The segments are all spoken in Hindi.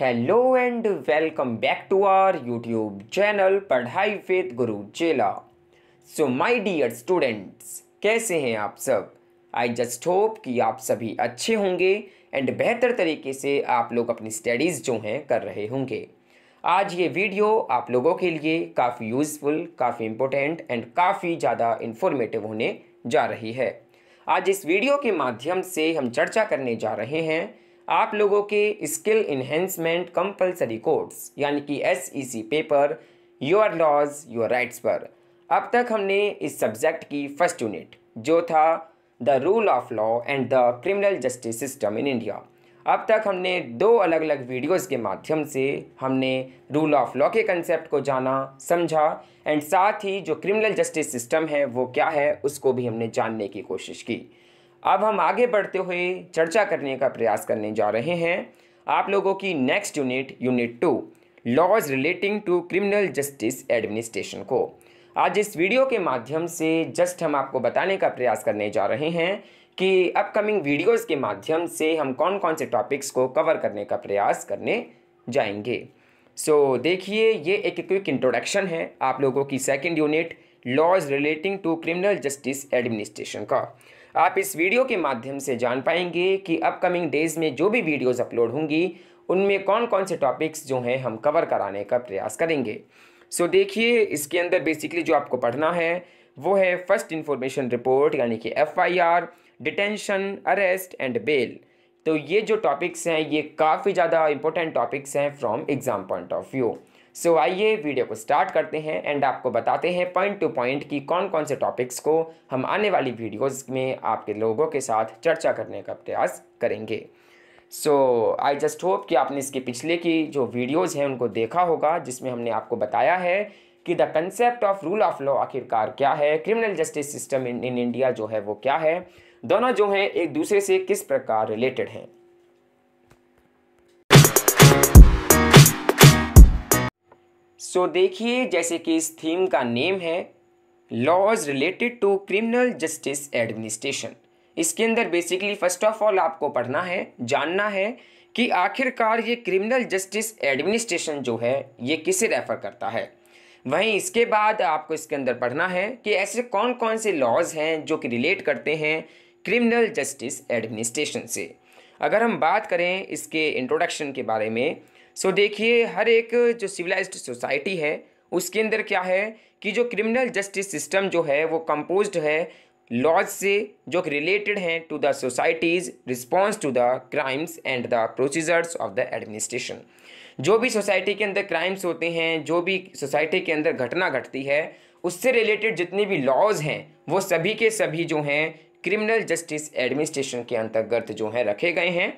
hello and welcome back to our YouTube channel पढ़ाई with Guru Chela so my dear students कैसे हैं आप सब आई जस्ट होप कि आप सभी अच्छे होंगे एंड बेहतर तरीके से आप लोग अपनी स्टडीज़ जो हैं कर रहे होंगे आज ये वीडियो आप लोगों के लिए काफ़ी यूज़फुल काफ़ी इम्पोर्टेंट एंड काफ़ी ज़्यादा इन्फॉर्मेटिव होने जा रही है आज इस वीडियो के माध्यम से हम चर्चा करने जा रहे हैं आप लोगों के स्किल इन्हेंसमेंट कंपलसरी कोर्स यानी कि S E C paper your laws your rights पर अब तक हमने इस सब्जेक्ट की फर्स्ट यूनिट जो था the rule of law and the criminal justice system in India अब तक हमने दो अलग अलग वीडियोस के माध्यम से हमने रूल ऑफ लॉ के कंसेप्ट को जाना समझा एंड साथ ही जो क्रिमिनल जस्टिस सिस्टम है वो क्या है उसको भी हमने जानने की कोशिश की अब हम आगे बढ़ते हुए चर्चा करने का प्रयास करने जा रहे हैं आप लोगों की next unit unit two laws relating to criminal justice administration को आज इस वीडियो के माध्यम से जस्ट हम आपको बताने का प्रयास करने जा रहे हैं कि अपकमिंग वीडियोस के माध्यम से हम कौन कौन से टॉपिक्स को कवर करने का प्रयास करने जाएंगे सो so, देखिए ये एक क्विक इंट्रोडक्शन है आप लोगों की second unit laws relating to criminal justice administration का आप इस वीडियो के माध्यम से जान पाएंगे कि अपकमिंग डेज़ में जो भी वीडियोज़ अपलोड होंगी उनमें कौन कौन से टॉपिक्स जो हैं हम कवर कराने का प्रयास करेंगे सो देखिए इसके अंदर बेसिकली जो आपको पढ़ना है वो है फर्स्ट इन्फॉर्मेशन रिपोर्ट यानी कि or detention arrest and bail तो ये जो टॉपिक्स हैं ये काफ़ी ज़्यादा इंपॉर्टेंट टॉपिक्स हैं from exam point of view so so, आइए वीडियो को स्टार्ट करते हैं एंड आपको बताते हैं पॉइंट टू पॉइंट कि कौन कौन से टॉपिक्स को हम आने वाली वीडियोस में आपके लोगों के साथ चर्चा करने का प्रयास करेंगे सो आई जस्ट होप कि आपने इसके पिछले की जो वीडियोज़ हैं उनको देखा होगा जिसमें हमने आपको बताया है कि the concept of rule of law आखिरकार क्या है criminal justice system in India जो है वो क्या है दोनों जो हैं एक दूसरे से किस प्रकार रिलेटेड हैं सो so, देखिए जैसे कि इस थीम का नेम है laws related to criminal justice administration इसके अंदर बेसिकली फर्स्ट ऑफ ऑल आपको पढ़ना है जानना है कि आखिरकार ये क्रिमिनल जस्टिस एडमिनिस्ट्रेशन जो है ये किसे रेफ़र करता है वहीं इसके बाद आपको इसके अंदर पढ़ना है कि ऐसे कौन कौन से लॉज हैं जो कि रिलेट करते हैं क्रिमिनल जस्टिस एडमिनिस्ट्रेशन से अगर हम बात करें इसके इंट्रोडक्शन के बारे में सो देखिए हर एक जो सिविलाइज्ड सोसाइटी है उसके अंदर क्या है कि जो क्रिमिनल जस्टिस सिस्टम जो है वो कंपोज्ड है लॉज से जो रिलेटेड हैं to the society's response to the crimes and the procedures of the administration जो भी सोसाइटी के अंदर क्राइम्स होते हैं जो भी सोसाइटी के अंदर घटना घटती है उससे रिलेटेड जितने भी लॉज हैं वो सभी के सभी जो हैं क्रिमिनल जस्टिस एडमिनिस्ट्रेशन के अंतर्गत जो हैं रखे गए हैं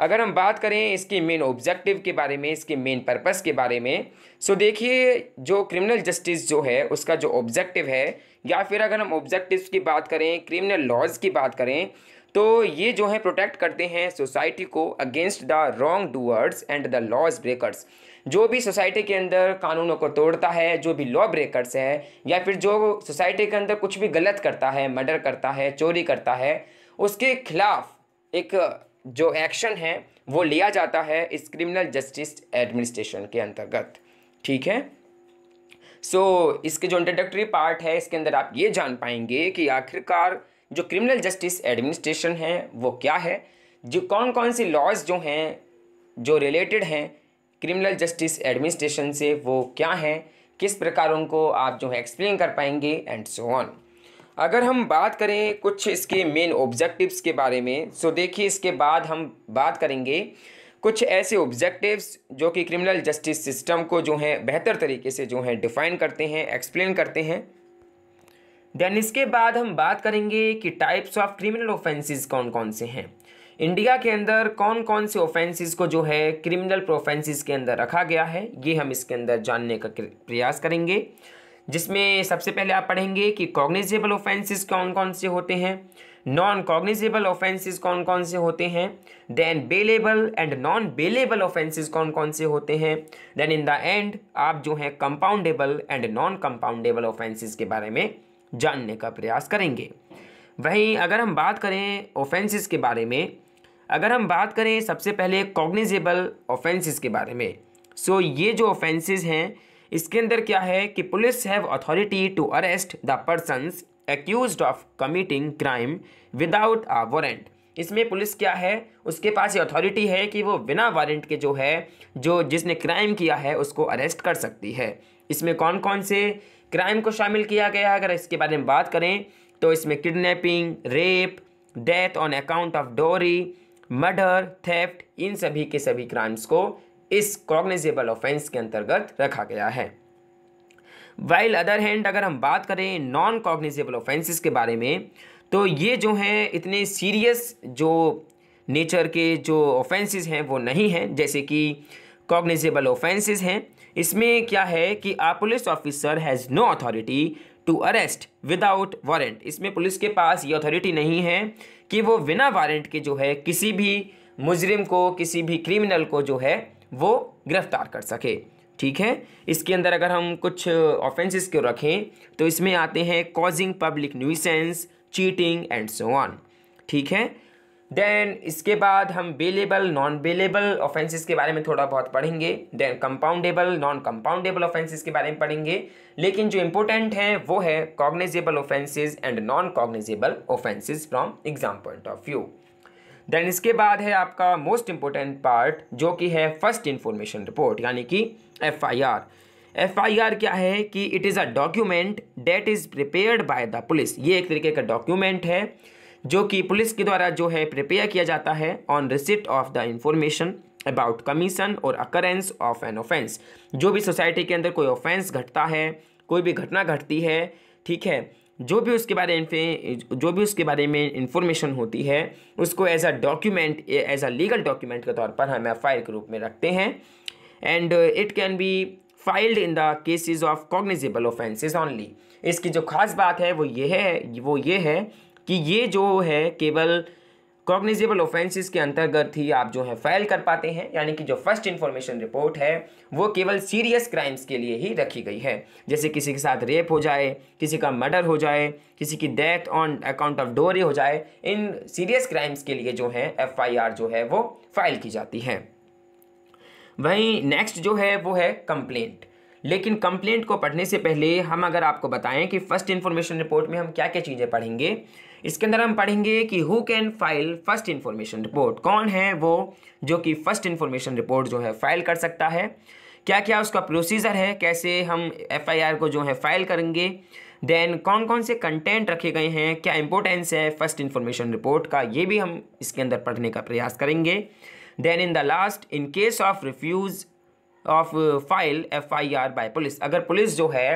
अगर हम बात करें इसके मेन ऑब्जेक्टिव के बारे में इसके मेन पर्पस के बारे में सो देखिए जो क्रिमिनल जस्टिस जो है उसका जो ऑब्जेक्टिव है या फिर अगर हम ऑब्जेक्टिव की बात करें क्रिमिनल लॉज की बात करें तो ये जो है प्रोटेक्ट करते हैं सोसाइटी को against the wrong doers and the laws breakers जो भी सोसाइटी के अंदर कानूनों को तोड़ता है जो भी लॉ ब्रेकर्स है या फिर जो सोसाइटी के अंदर कुछ भी गलत करता है मर्डर करता है चोरी करता है उसके खिलाफ एक जो एक्शन है वो लिया जाता है इस क्रिमिनल जस्टिस एडमिनिस्ट्रेशन के अंतर्गत ठीक है सो so, इसके जो इंट्रोडक्टरी पार्ट है इसके अंदर आप ये जान पाएंगे कि आखिरकार जो क्रिमिनल जस्टिस एडमिनिस्ट्रेशन है वो क्या है जो कौन कौन सी लॉज जो हैं जो रिलेटेड हैं क्रिमिनल जस्टिस एडमिनिस्ट्रेशन से वो क्या हैं किस प्रकार उनको आप जो है एक्सप्लेन कर पाएंगे एंड सो ऑन अगर हम बात करें कुछ इसके मेन ऑब्जेक्टिव्स के बारे में सो देखिए इसके बाद हम बात करेंगे कुछ ऐसे ऑब्जेक्टिव्स जो कि क्रिमिनल जस्टिस सिस्टम को जो है बेहतर तरीके से जो है डिफ़ाइन करते हैं एक्सप्लेन करते हैं देन इसके बाद हम बात करेंगे कि टाइप्स ऑफ क्रिमिनल ऑफेंसेस कौन कौन से हैं इंडिया के अंदर कौन कौन से ऑफेंसेस को जो है क्रिमिनल प्रोफेंसिस के अंदर रखा गया है ये हम इसके अंदर जानने का प्रयास करेंगे जिसमें सबसे पहले आप पढ़ेंगे कि कॉग्निजेबल ऑफेंसेस कौन कौन से होते हैं नॉन कॉग्निजेबल ऑफेंसेस कौन कौन से होते हैं then bailable and non bailable offences कौन कौन से होते हैं देन इन द एंड आप जो हैं compoundable and non compoundable offences के बारे में जानने का प्रयास करेंगे वहीं अगर हम बात करें ऑफेंसेस के बारे में अगर हम बात करें सबसे पहले कॉग्निजेबल ऑफेंसेस के बारे में सो so, ये जो ऑफेंसेस हैं इसके अंदर क्या है कि police have authority to arrest the persons accuse of committing crime without a warrant इसमें पुलिस क्या है उसके पास ये अथॉरिटी है कि वो बिना वारंट के जो है जो जिसने क्राइम किया है उसको अरेस्ट कर सकती है इसमें कौन कौन से क्राइम को शामिल किया गया है अगर इसके बारे में बात करें तो इसमें kidnapping rape death on account of dowry murder theft इन सभी के सभी क्राइम्स को इस कॉग्निजेबल ऑफेंस के अंतर्गत रखा गया है वाइल अदर हैंड अगर हम बात करें नॉन कॉग्निजेबल ऑफेंसेस के बारे में तो ये जो हैं इतने सीरियस जो नेचर के जो ऑफेंसेस हैं वो नहीं हैं जैसे कि कॉग्निजेबल ऑफेंसेस हैं इसमें क्या है कि a police officer has no authority to arrest without warrant इसमें पुलिस के पास ये अथॉरिटी नहीं है कि वो बिना वारंट के जो है किसी भी मुजरिम को किसी भी क्रिमिनल को जो है वो गिरफ्तार कर सके ठीक है इसके अंदर अगर हम कुछ ऑफेंसेस को रखें तो इसमें आते हैं causing public nuisance cheating and so on ठीक है देन इसके बाद हम बेलेबल नॉन बेलेबल ऑफेंसेस के बारे में थोड़ा बहुत पढ़ेंगे then compoundable non compoundable offences के बारे में पढ़ेंगे लेकिन जो इम्पोर्टेंट हैं वो है cognizable offences and non cognizable offences from exam point of view then इसके बाद है आपका मोस्ट इम्पोर्टेंट पार्ट जो कि है फर्स्ट इंफॉर्मेशन रिपोर्ट यानी कि F I R F I R क्या है कि it is a document that is prepared by the police ये एक तरीके का डॉक्यूमेंट है जो कि पुलिस के द्वारा जो है प्रिपेयर किया जाता है on receipt of the information about commission और अकरेंस ऑफ एन ऑफेंस जो भी सोसाइटी के अंदर कोई ऑफेंस घटता है कोई भी घटना घटती है ठीक है जो भी उसके बारे में जो भी उसके बारे में इंफॉर्मेशन होती है उसको as a document as a legal document के तौर पर हम एफ आई के रूप में रखते हैं and it can be filed in the cases of cognizable offences only इसकी जो खास बात है वो ये है वो ये है कि ये जो है केवल कॉग्निजेबल ऑफेंसेस के अंतर्गत ही आप जो है फाइल कर पाते हैं यानी कि जो फर्स्ट इन्फॉर्मेशन रिपोर्ट है वो केवल सीरियस क्राइम्स के लिए ही रखी गई है जैसे किसी के साथ रेप हो जाए किसी का मर्डर हो जाए किसी की डेथ ऑन अकाउंट ऑफ डोरे हो जाए इन सीरियस क्राइम्स के लिए जो है एफ जो है वो फाइल की जाती है वहीं नेक्स्ट जो है वो है कंप्लेंट लेकिन कंप्लेंट को पढ़ने से पहले हम अगर आपको बताएं कि फर्स्ट इन्फॉर्मेशन रिपोर्ट में हम क्या क्या चीज़ें पढ़ेंगे इसके अंदर हम पढ़ेंगे कि who can file first information report कौन है वो जो कि फर्स्ट इन्फॉर्मेशन रिपोर्ट जो है फाइल कर सकता है क्या क्या उसका प्रोसीजर है कैसे हम एफ को जो है फाइल करेंगे देन कौन कौन से कंटेंट रखे गए हैं क्या इंपॉर्टेंस है फर्स्ट इन्फॉर्मेशन रिपोर्ट का ये भी हम इसके अंदर पढ़ने का प्रयास करेंगे then in the last in case of refuse of file F I R by police अगर पुलिस जो है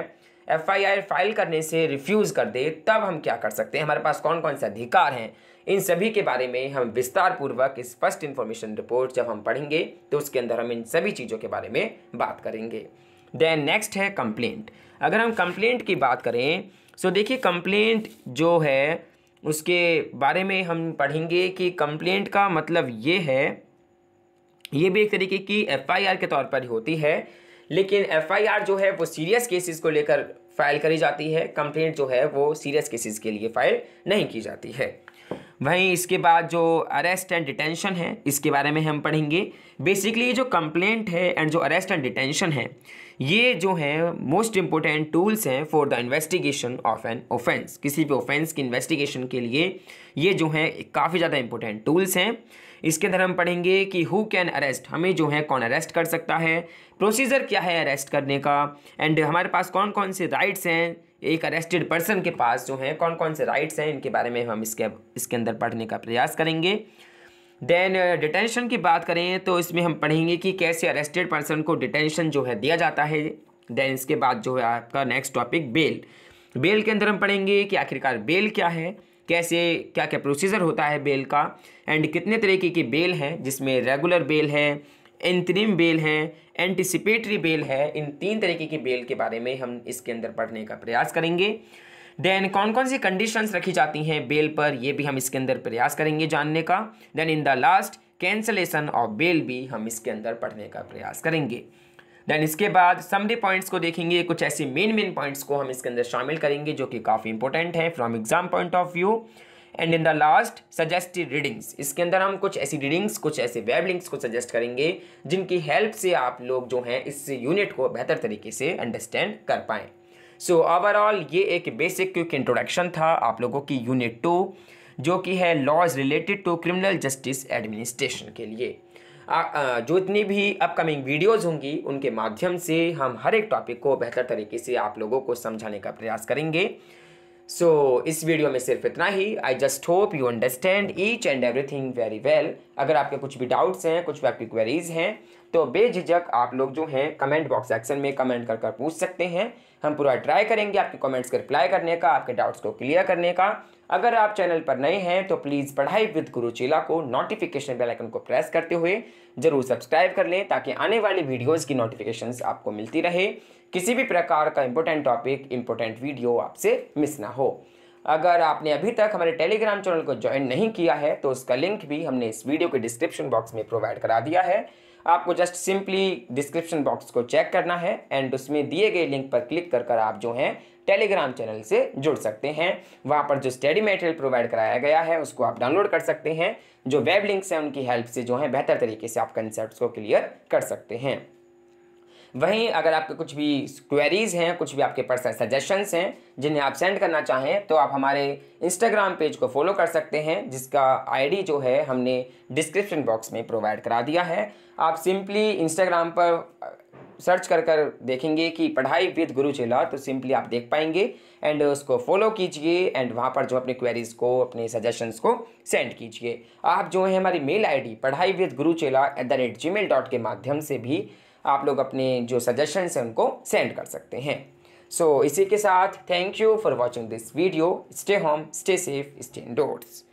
एफ आई आर फाइल करने से रिफ्यूज़ कर दे तब हम क्या कर सकते हैं हमारे पास कौन कौन से अधिकार हैं इन सभी के बारे में हम विस्तार पूर्वक इस फर्स्ट इन्फॉर्मेशन रिपोर्ट जब हम पढ़ेंगे तो उसके अंदर हम इन सभी चीज़ों के बारे में बात करेंगे देन नेक्स्ट है कंप्लेंट अगर हम कंप्लेंट की बात करें सो देखिए कंप्लेंट जो है उसके बारे में हम पढ़ेंगे कि कंप्लेंट का मतलब ये है ये भी एक तरीके की एफआईआर के तौर पर ही होती है लेकिन एफआईआर जो है वो सीरियस केसेस को लेकर फाइल करी जाती है कंप्लेंट जो है वो सीरियस केसेस के लिए फाइल नहीं की जाती है वहीं इसके बाद जो अरेस्ट एंड डिटेंशन है इसके बारे में हम पढ़ेंगे बेसिकली ये जो कंप्लेंट है एंड जो अरेस्ट एंड डिटेंशन है ये जो है मोस्ट इम्पोर्टेंट टूल्स हैं for the investigation of an offence किसी भी ऑफेंस की इन्वेस्टिगेशन के लिए ये जो है काफ़ी ज़्यादा इम्पोर्टेंट टूल्स हैं इसके अंदर हम पढ़ेंगे कि हु कैन अरेस्ट हमें जो है कौन अरेस्ट कर सकता है प्रोसीजर क्या है अरेस्ट करने का एंड हमारे पास कौन कौन से राइट्स हैं एक अरेस्टेड पर्सन के पास जो है कौन कौन से राइट्स हैं इनके बारे में हम इसके इसके अंदर पढ़ने का प्रयास करेंगे देन डिटेंशन uh, की बात करें तो इसमें हम पढ़ेंगे कि कैसे अरेस्टेड पर्सन को डिटेंशन जो है दिया जाता है देन इसके बाद जो है आपका नेक्स्ट टॉपिक बेल बेल के अंदर हम पढ़ेंगे कि आखिरकार बेल क्या है कैसे क्या क्या प्रोसीजर होता है बेल का एंड कितने तरीके की बेल हैं जिसमें रेगुलर बेल है एंतरिम बेल है एंटिसिपेटरी बेल है इन तीन तरीके की बेल के बारे में हम इसके अंदर पढ़ने का प्रयास करेंगे देन कौन कौन सी कंडीशंस रखी जाती हैं बेल पर ये भी हम इसके अंदर प्रयास करेंगे जानने का then in the last cancellation of bail भी हम इसके अंदर पढ़ने का प्रयास करेंगे देन इसके बाद समरी पॉइंट्स को देखेंगे कुछ ऐसे मेन मेन पॉइंट्स को हम इसके अंदर शामिल करेंगे जो कि काफ़ी इंपॉर्टेंट है from exam point of view and in the last suggested readings इसके अंदर हम कुछ ऐसी रीडिंग्स कुछ ऐसे वेब लिंक्स को सजेस्ट करेंगे जिनकी हेल्प से आप लोग जो हैं इस यूनिट को बेहतर तरीके से अंडरस्टैंड कर पाएँ सो so, ओवरऑल ये एक बेसिक क्विक इंट्रोडक्शन था आप लोगों की यूनिट टू जो कि है laws related to criminal justice administration के लिए जो इतनी भी अपकमिंग वीडियोज़ होंगी उनके माध्यम से हम हर एक टॉपिक को बेहतर तरीके से आप लोगों को समझाने का प्रयास करेंगे सो so, इस वीडियो में सिर्फ इतना ही I just hope you understand each and everything very well अगर आपके कुछ भी डाउट्स हैं कुछ भी आपकी क्वेरीज हैं तो बेझिझक आप लोग जो हैं कमेंट बॉक्स सेक्शन में कमेंट कर कर पूछ सकते हैं हम पूरा ट्राई करेंगे आपके कमेंट्स का रिप्लाई करने का आपके डाउट्स को क्लियर करने का अगर आप चैनल पर नए हैं तो प्लीज़ पढ़ाई विद गुरु चेला को नोटिफिकेशन बेल आइकन को प्रेस करते हुए ज़रूर सब्सक्राइब कर लें ताकि आने वाली वीडियोज़ की नोटिफिकेशन आपको मिलती रहे किसी भी प्रकार का इंपॉर्टेंट टॉपिक इंपॉर्टेंट वीडियो आपसे मिस ना हो अगर आपने अभी तक हमारे टेलीग्राम चैनल को ज्वाइन नहीं किया है तो उसका लिंक भी हमने इस वीडियो के डिस्क्रिप्शन बॉक्स में प्रोवाइड करा दिया है आपको जस्ट सिंपली डिस्क्रिप्शन बॉक्स को चेक करना है एंड उसमें दिए गए लिंक पर क्लिक कर कर आप जो हैं टेलीग्राम चैनल से जुड़ सकते हैं वहाँ पर जो स्टडी मटेरियल प्रोवाइड कराया गया है उसको आप डाउनलोड कर सकते हैं जो वेब लिंक्स हैं उनकी हेल्प से जो है बेहतर तरीके से आप कंसेप्ट को क्लियर कर सकते हैं वहीं अगर आपके कुछ भी क्वेरीज़ हैं कुछ भी आपके पर्सनल सजेशंस हैं जिन्हें आप सेंड करना चाहें तो आप हमारे इंस्टाग्राम पेज को फॉलो कर सकते हैं जिसका आईडी जो है हमने डिस्क्रिप्शन बॉक्स में प्रोवाइड करा दिया है आप सिंपली इंस्टाग्राम पर सर्च कर कर देखेंगे कि पढ़ाई विद गुरु चेला तो सिंपली आप देख पाएंगे एंड उसको फॉलो कीजिए एंड वहाँ पर जो अपने क्वेरीज़ को अपने सजेशंस को सेंड कीजिए आप जो है हमारी मेल आईडी पढ़ाई with Guru Chela at the rate gmail dot के माध्यम से भी आप लोग अपने जो सजेशंस हैं उनको सेंड कर सकते हैं सो so, इसी के साथ thank you for watching this video stay home stay safe stay endorse